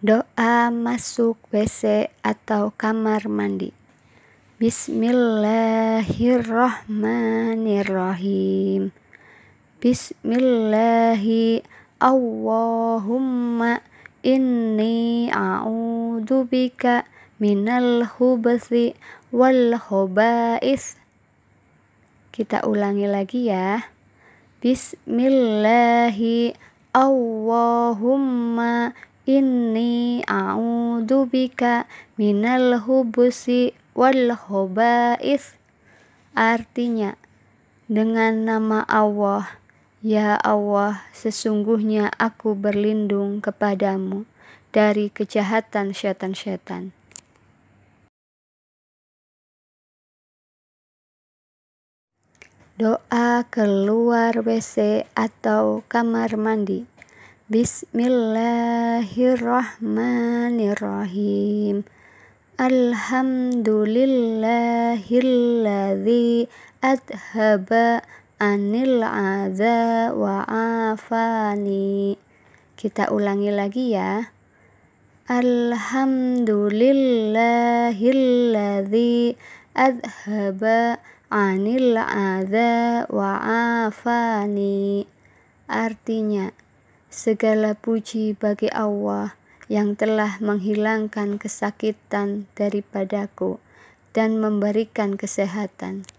Doa masuk WC atau kamar mandi. Bismillahirrahmanirrahim. Bismillahi Allahumma inni a'udzubika minal hubasi wal hubais. kita ulangi lagi ya bismillahi Allahumma inni a'udzubika minal hubusi wal hubais. artinya dengan nama Allah ya Allah sesungguhnya aku berlindung kepadamu dari kejahatan setan-setan doa keluar WC atau kamar mandi. Bismillahirrahmanirrahim. Alhamdulillahilladzi adhaba anil adza wa afani. Kita ulangi lagi ya. Alhamdulillahilladzi adhaba anil adha wa Artinya, segala puji bagi Allah yang telah menghilangkan kesakitan daripadaku dan memberikan kesehatan.